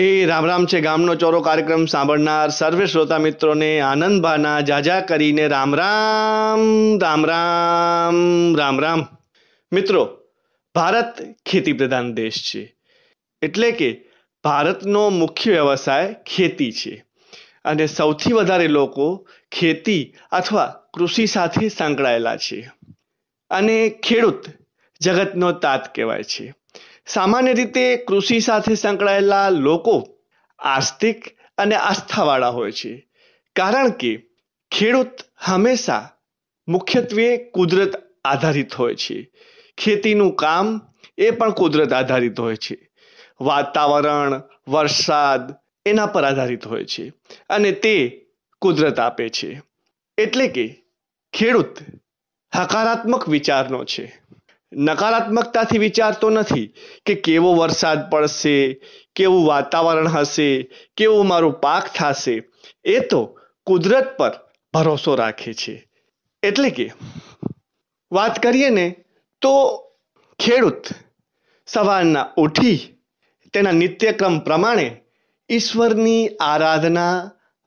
એ રામ રામ છે ગામનો ચોરો કાર્યક્રમ સાંભળનાર સર્વે શ્રોતા મિત્રોને આનંદભાના જાજા કરીને રામ રામ રામ રામ રામ રામ મિત્રો ભારત ખેતી પ્રધાન દેશ છે એટલે કે ભારતનો મુખ્ય વ્યવસાય ખેતી છે અને સૌથી વધારે લોકો ખેતી અથવા કૃષિ સાથે સંકળાયેલા છે અને ખેડૂત જગતનો તાત કહેવાય છે સામાન્ય રીતે કૃષિ સાથે સંકળાયેલા લોકો આસ્તિક અને આસ્થાવાળા હોય છે કારણ કે ખેડૂત હંમેશા મુખ્યત્વે કુદરત આધારિત હોય છે ખેતીનું કામ એ પણ કુદરત આધારિત હોય છે વાતાવરણ વરસાદ એના પર આધારિત હોય છે અને તે કુદરત આપે છે એટલે કે ખેડૂત હકારાત્મક વિચારનો છે નકારાત્મકતાથી વિચારતો નથી કે કેવો વરસાદ પડશે કેવું વાતાવરણ હશે કેવું મારું પાક થશે એ તો કુદરત પર ભરોસો રાખે છે એટલે કે વાત કરીએ ને તો ખેડૂત સવારના ઉઠી તેના નિત્યક્રમ પ્રમાણે ઈશ્વરની આરાધના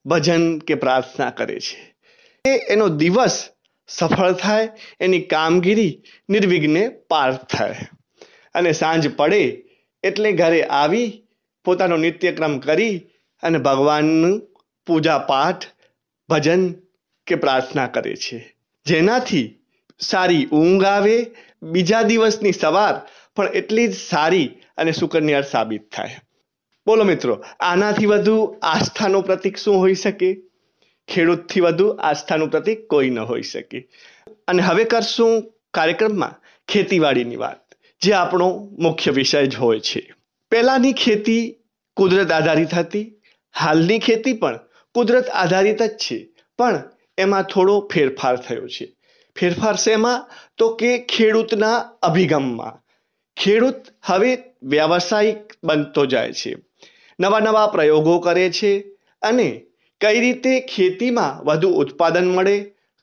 ભજન કે પ્રાર્થના કરે છે એ એનો દિવસ સફળ થાય એની કામગીરી નિર્વિઘ્ને પાર થાય અને સાંજ પડે એટલે ઘરે આવી પોતાનો નિત્યક્રમ કરી અને ભગવાનનું પૂજા પાઠ ભજન કે પ્રાર્થના કરે છે જેનાથી સારી ઊંઘ આવે બીજા દિવસની સવાર પણ એટલી જ સારી અને સુકન્યાળ સાબિત થાય બોલો મિત્રો આનાથી વધુ આસ્થાનો પ્રતીક શું હોઈ શકે ખેડૂતથી વધુ આસ્થાનું પ્રતિક કોઈ ન હોઈ શકે અને હવે કરશું કાર્યક્રમમાં ખેતીવાડીની વાત જે આપણો મુખ્ય વિષય જ હોય છે પહેલાંની ખેતી કુદરત આધારિત હતી હાલની ખેતી પણ કુદરત આધારિત જ છે પણ એમાં થોડો ફેરફાર થયો છે ફેરફાર શેમાં તો કે ખેડૂતના અભિગમમાં ખેડૂત હવે વ્યાવસાયિક બનતો જાય છે નવા નવા પ્રયોગો કરે છે અને કઈ રીતે ખેતીમાં વધુ ઉત્પાદન મળે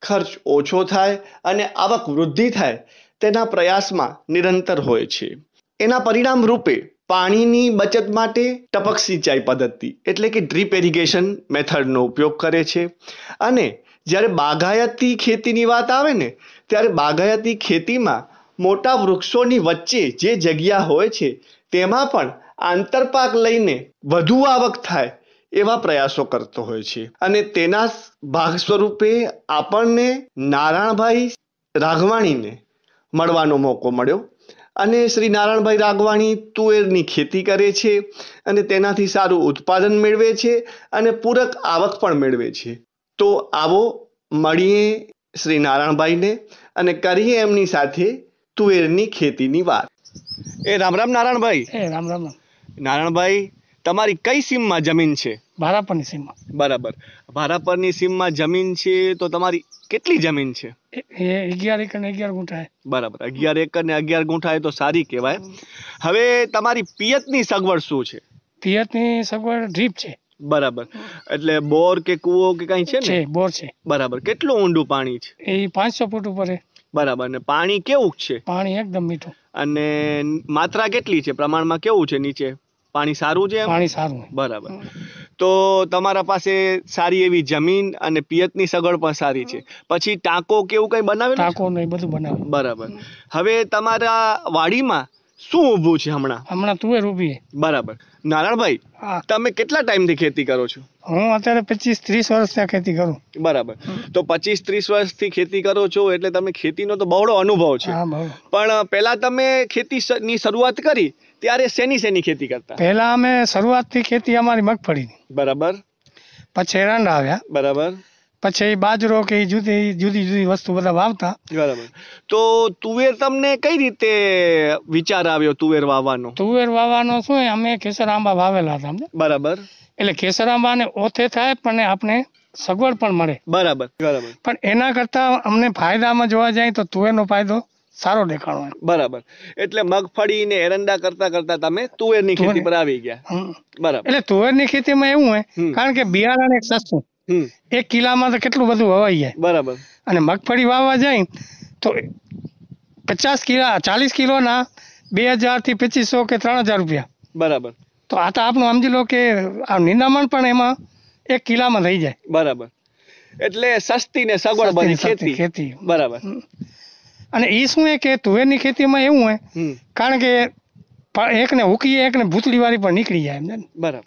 ખર્ચ ઓછો થાય અને આવક વૃદ્ધિ થાય તેના પ્રયાસમાં નિરંતર હોય છે એના પરિણામ રૂપે પાણીની બચત માટે ટપક સિંચાઈ પદ્ધતિ એટલે કે ડ્રીપ એરિગેશન મેથડનો ઉપયોગ કરે છે અને જ્યારે બાગાયતી ખેતીની વાત આવે ને ત્યારે બાગાયતી ખેતીમાં મોટા વૃક્ષોની વચ્ચે જે જગ્યા હોય છે તેમાં પણ આંતરપાક લઈને વધુ આવક થાય એવા પ્રયાસો કરતો હોય છે અને તેના ભાગ સ્વરૂપે આપણને નારાયણભાઈ રાઘવાણીને મળવાનો મોકો મળ્યો અને શ્રી નારાયણભાઈ રાઘવાણી તુવેરની ખેતી કરે છે અને તેનાથી સારું ઉત્પાદન મેળવે છે અને પૂરક આવક પણ મેળવે છે તો આવો મળીએ શ્રી નારાયણભાઈને અને કરીએ એમની સાથે તુવેરની ખેતીની વાત એ રામ રામ નારાયણભાઈ રામ રામ નારાયણભાઈ તમારી કઈ સીમમાં જમીન છે ભારાપરની સીમમાં બરાબર ભારાપરની સીમમાં જમીન છે તો તમારી કેટલી જમીન છે અગિયાર એકર ને અગિયાર ગુંઠાએ બરાબર અગિયાર એકર ને અગિયાર ગુંઠાએ તો સારી કહેવાય હવે તમારી પિયતની સગવડ શું છે પિયતની સગવડ ડ્રીપ છે બરાબર એટલે બોર કે કૂવો કે કઈ છે ને બોર છે બરાબર કેટલું ઊંડું પાણી છે એ પાંચસો ફૂટ ઉપર બરાબર ને પાણી કેવું છે પાણી એકદમ મીઠું અને માત્રા કેટલી છે પ્રમાણમાં કેવું છે નીચે પાણી સારું છે પાણી સારું બરાબર તો તમારા પાસે સારી એવી જમીન અને પિયતની સગવડ પણ સારી છે પછી ટાંકો કેવું કઈ બનાવે ટાંકો નહીં બધું બનાવે બરાબર હવે તમારા વાડીમાં શું ઊભું છે હમણાં હમણાં તુવેર ઉભી બરાબર નારાયણભાઈ તમે કેટલા ટાઈમથી ખેતી કરો છો હું અત્યારે પચીસ ત્રીસ વર્ષથી ખેતી કરું બરાબર તો પચીસ ત્રીસ વર્ષથી ખેતી કરો છો એટલે તમે ખેતીનો તો બહોળો અનુભવ છે પણ પહેલા તમે ખેતીની શરૂઆત કરી ત્યારે શેની શેની ખેતી કરતા પહેલા અમે શરૂઆતથી ખેતી અમારી મગફળીની બરાબર પછી એરંડા આવ્યા બરાબર પછી બાજરો કે જુદી જુદી જુદી વસ્તુ બધા વાવતા બરાબર તો તુવેર તમને કઈ રીતે વિચાર આવ્યો તુવેર વાવવાનો તુવેર વાવવાનો શું અમે કેસર આંબા વાવેલા હતા બરાબર એટલે કેસર આંબા ને ઓથે થાય પણ આપણે સગવડ પણ મળે બરાબર બરાબર પણ એના કરતા અમને ફાયદામાં જોવા જાય તો તુવેર નો ફાયદો સારો દેખાણો બરાબર એટલે મગફળી ને એરંડા કરતા કરતા તમે તુવેરની ખેતી પર આવી ગયા બરાબર એટલે તુવેર તુવેરની ખેતીમાં એવું હોય કારણ કે બિયારણ એક સસ્તું એક કિલામાં તો કેટલું બધું વવાઈ જાય બરાબર અને મગફળી વાવવા જાય તો પચાસ કિલા ચાલીસ કિલોના બે હજારથી પચીસો કે ત્રણ હજાર રૂપિયા બરાબર તો આ તો આપણું સમજી લો કે આ નિંદામણ પણ એમાં એક કિલામાં થઈ જાય બરાબર એટલે સસ્તી ને સગવડ બની ખેતી ખેતી બરાબર અને એ શું એ કે તુવેરની ખેતીમાં એવું હોય કારણ કે એકને ઉકીએ એકને ભૂતળીવાળી પણ નીકળી જાય એમને બરાબર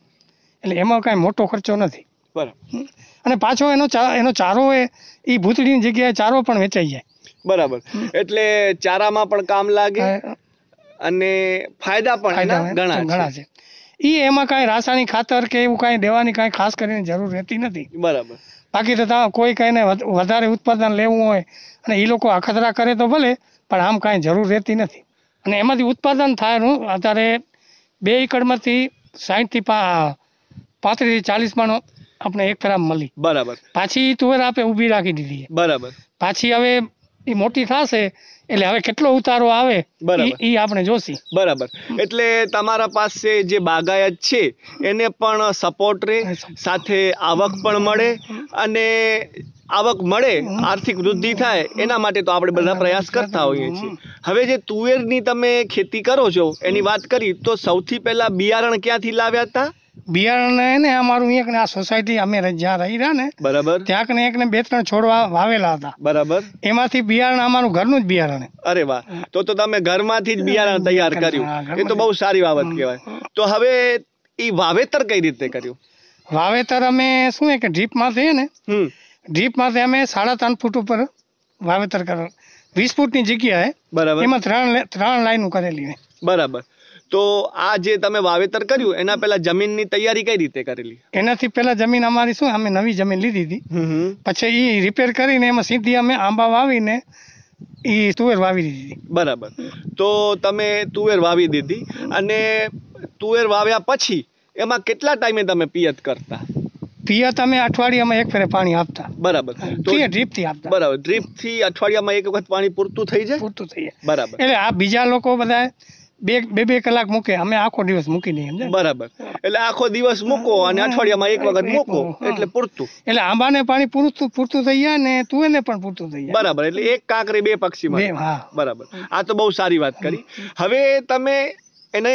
એટલે એમાં કાંઈ મોટો ખર્ચો નથી બરાબર અને પાછો એનો એનો ચારો એ ભૂતળીની જગ્યાએ ચારો પણ વેચાઈ જાય બરાબર એટલે ચારામાં પણ કામ લાગે અને ફાયદા પણ ઘણા ઘણા છે એ એમાં કાંઈ રાસાયણિક ખાતર કે એવું કાંઈ દેવાની કાંઈ ખાસ કરીને જરૂર રહેતી નથી બરાબર બાકી તો કોઈ કાંઈને વધારે ઉત્પાદન લેવું હોય અને એ લોકો અખતરા કરે તો ભલે પણ આમ કાંઈ જરૂર રહેતી નથી અને એમાંથી ઉત્પાદન થાયનું અત્યારે બે એકડમાંથી સાહીઠથી પા પાંત્રીસથી ચાલીસ માણો આપણે એક ખરાબ મળી બરાબર પાછી તુવેર આપે ઊભી રાખી દીધી બરાબર પાછી હવે એ મોટી થશે એટલે હવે કેટલો ઉતારો આવે એ આપણે જોશી બરાબર એટલે તમારા પાસે જે બાગાયત છે એને પણ સપોર્ટ રહે સાથે આવક પણ મળે અને આવક મળે આર્થિક વૃદ્ધિ થાય એના માટે તો આપણે બધા પ્રયાસ કરતા હોઈએ છીએ હવે જે તુવેરની તમે ખેતી કરો છો એની વાત કરી તો સૌથી પહેલાં બિયારણ ક્યાંથી લાવ્યા હતા બિયારણ ને અમારું એક ને આ સોસાયટી અમે જ્યાં રહી રહ્યા ને બરાબર ત્યાં ને એક ને બે ત્રણ છોડવા વાવેલા હતા બરાબર એમાંથી બિયારણ અમારું ઘરનું જ બિયારણ અરે વાહ તો તો તમે ઘરમાંથી જ બિયારણ તૈયાર કર્યું એ તો બહુ સારી બાબત કહેવાય તો હવે એ વાવેતર કઈ રીતે કર્યું વાવેતર અમે શું કે ડ્રીપ થઈએ ને ડ્રીપ ડ્રીપમાંથી અમે સાડા ત્રણ ફૂટ ઉપર વાવેતર કરેલું વીસ ફૂટની જગ્યાએ બરાબર એમાં ત્રણ ત્રણ લાઈન કરેલી બરાબર તો આ જે તમે વાવેતર કર્યું એના પહેલા જમીનની તૈયારી કઈ રીતે કરેલી એનાથી પહેલા જમીન અમારી શું અમે નવી જમીન લીધી હતી પછી એ રિપેર કરીને એમાં સીધી અમે આંબા વાવીને એ તુવેર વાવી દીધી બરાબર તો તમે તુવેર વાવી દીધી અને તુવેર વાવ્યા પછી એમાં કેટલા ટાઈમે તમે પિયત કરતા પિયત અમે અઠવાડિયામાં એક ફેરે પાણી આપતા બરાબર તો ડ્રીપથી આપતા બરાબર ડ્રીપથી અઠવાડિયામાં એક વખત પાણી પૂરતું થઈ જાય પૂરતું થઈ જાય બરાબર એટલે આ બીજા લોકો બધા બે બે કલાક મૂકે અમે આખો દિવસ મૂકી નહીં બરાબર એટલે આખો દિવસ મૂકો અને અઠવાડિયામાં એક વખત મૂકો એટલે પૂરતું એટલે આંબાને પાણી પૂરતું પૂરતું થઈ જાય ને તુવેરને પણ પૂરતું થઈ જાય બરાબર એટલે એક કાંકરી બે પક્ષી હા બરાબર આ તો બહુ સારી વાત કરી હવે તમે એને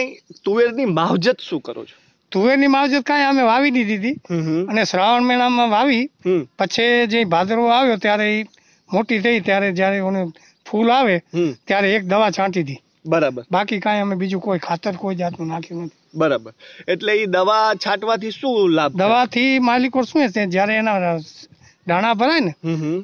તુવેરની માવજત શું કરો છો તુવેરની માવજત કાંઈ અમે વાવી દીધી હતી અને શ્રાવણ મહિનામાં વાવી પછી જે ભાદરવો આવ્યો ત્યારે મોટી થઈ ત્યારે જ્યારે ફૂલ આવે ત્યારે એક દવા છાંટી હતી બરાબર બાકી કાંઈ અમે બીજું કોઈ ખાતર કોઈ જાતનું નાખ્યું નથી બરાબર એટલે એ દવા છાંટવાથી શું લાભ દવાથી માલિકો શું છે જ્યારે એના દાણા ભરાય ને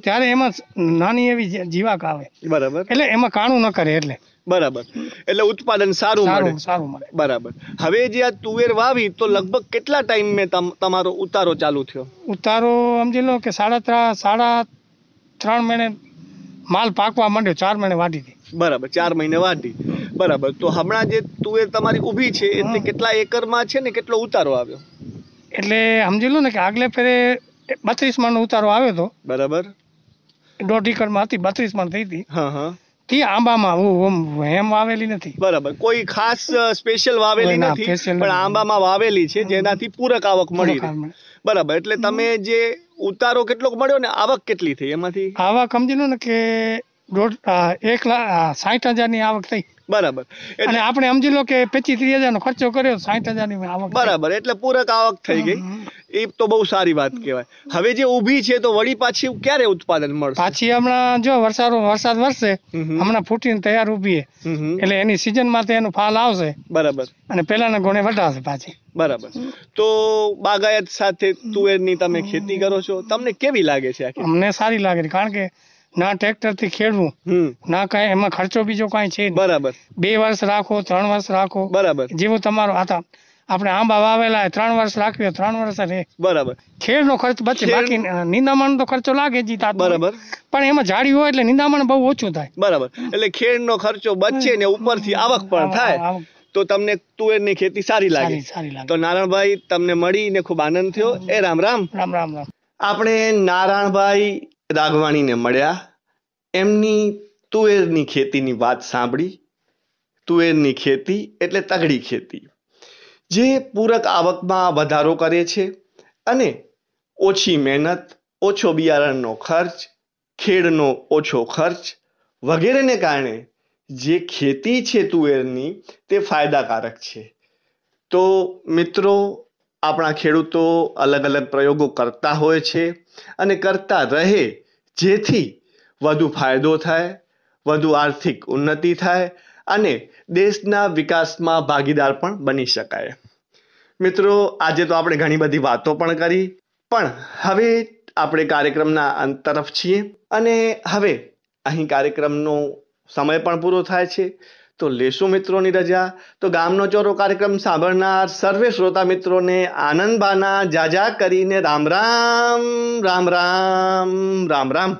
ત્યારે એમાં નાની એવી જીવાક આવે બરાબર એટલે એમાં કાણું ન કરે એટલે બરાબર એટલે ઉત્પાદન સારું મળે સારું મળે બરાબર હવે જે આ તુવેર વાવી તો લગભગ કેટલા ટાઈમ મેં તમારો ઉતારો ચાલુ થયો ઉતારો સમજી લો કે સાડા ત્રણ સાડા ત્રણ મહિને માલ પાકવા માંડ્યો ચાર મહિને વાઢી હતી બરાબર ચાર મહિને વાઢી બરાબર તો હમણાં જે તુવેર તમારી ઊભી છે એટલે કેટલા એકરમાં છે ને કેટલો ઉતારો આવ્યો એટલે સમજી લો ને કે આગલે ફેરે બત્રીસ મણનો ઉતારો આવ્યો હતો બરાબર દોઢ એકરમાં હતી બત્રીસ મણ થઈ હતી હા હા તે આંબામાં હું એમ વાવેલી નથી બરાબર કોઈ ખાસ સ્પેશિયલ વાવેલી નથી પણ આંબામાં વાવેલી છે જેનાથી પૂરક આવક મળી બરાબર એટલે તમે જે ઉતારો કેટલોક મળ્યો ને આવક કેટલી થઈ એમાંથી આવક સમજી લો ને કે એક સાઠ હજારની આવક થઈ બરાબર એટલે આપણે સમજી લો કે પચીસ ત્રીસ હજારનો ખર્ચો કર્યો સાઠ હજારની આવક બરાબર એટલે પૂરક આવક થઈ ગઈ એ તો બહુ સારી વાત કહેવાય હવે જે ઊભી છે તો વળી પાછી ક્યારે ઉત્પાદન મળશે પાછી હમણાં જો વરસાદ વરસાદ વરસે હમણાં ફૂટીને તૈયાર ઊભી એટલે એની સિઝન તો એનું ફાલ આવશે બરાબર અને પેલાના ગુણે વટાશે પાછી બરાબર તો બાગાયત સાથે તુવેરની તમે ખેતી કરો છો તમને કેવી લાગે છે અમને સારી લાગે છે કારણ કે ના ટ્રેક્ટરથી ખેડવું ના કઈ એમાં ખર્ચો બીજો કઈ છે બરાબર બે વર્ષ રાખો ત્રણ વર્ષ રાખો બરાબર જેવો તમારો હતા આપણે આંબા વાવેલા ત્રણ વર્ષ રાખ્યો ત્રણ વર્ષ રે બરાબર ખેડ નો ખર્ચ બચે બાકી નિંદામણ તો ખર્ચો લાગે જી તાત બરાબર પણ એમાં ઝાડી હોય એટલે નિંદામણ બહુ ઓછું થાય બરાબર એટલે ખેડ નો ખર્ચો બચે ને ઉપર થી આવક પણ થાય તો તમને તુવેર ની ખેતી સારી લાગે તો નારાયણભાઈ તમને મળી ને ખૂબ આનંદ થયો એ રામ રામ રામ રામ રામ આપણે નારાયણભાઈ રાઘવાણીને મળ્યા એમની તુવેરની ખેતીની વાત સાંભળી તુવેરની ખેતી એટલે તગડી ખેતી જે પૂરક આવકમાં વધારો કરે છે અને ઓછી મહેનત ઓછો બિયારણનો ખર્ચ ખેડનો ઓછો ખર્ચ વગેરેને કારણે જે ખેતી છે તુવેરની તે ફાયદાકારક છે તો મિત્રો આપણા ખેડૂતો અલગ અલગ પ્રયોગો કરતા હોય છે અને કરતા રહે જેથી વધુ ફાયદો થાય વધુ આર્થિક ઉન્નતિ થાય અને દેશના વિકાસમાં ભાગીદાર પણ બની શકાય મિત્રો આજે તો આપણે ઘણી બધી વાતો પણ કરી પણ હવે આપણે કાર્યક્રમના અંત તરફ છીએ અને હવે અહીં કાર્યક્રમનો સમય પણ પૂરો થાય છે તો લેશું મિત્રોની રજા તો ગામનો ચોરો કાર્યક્રમ સાંભળનાર સર્વે શ્રોતા મિત્રોને આનંદબાના જાજા કરીને રામ રામ રામ રામ રામ રામ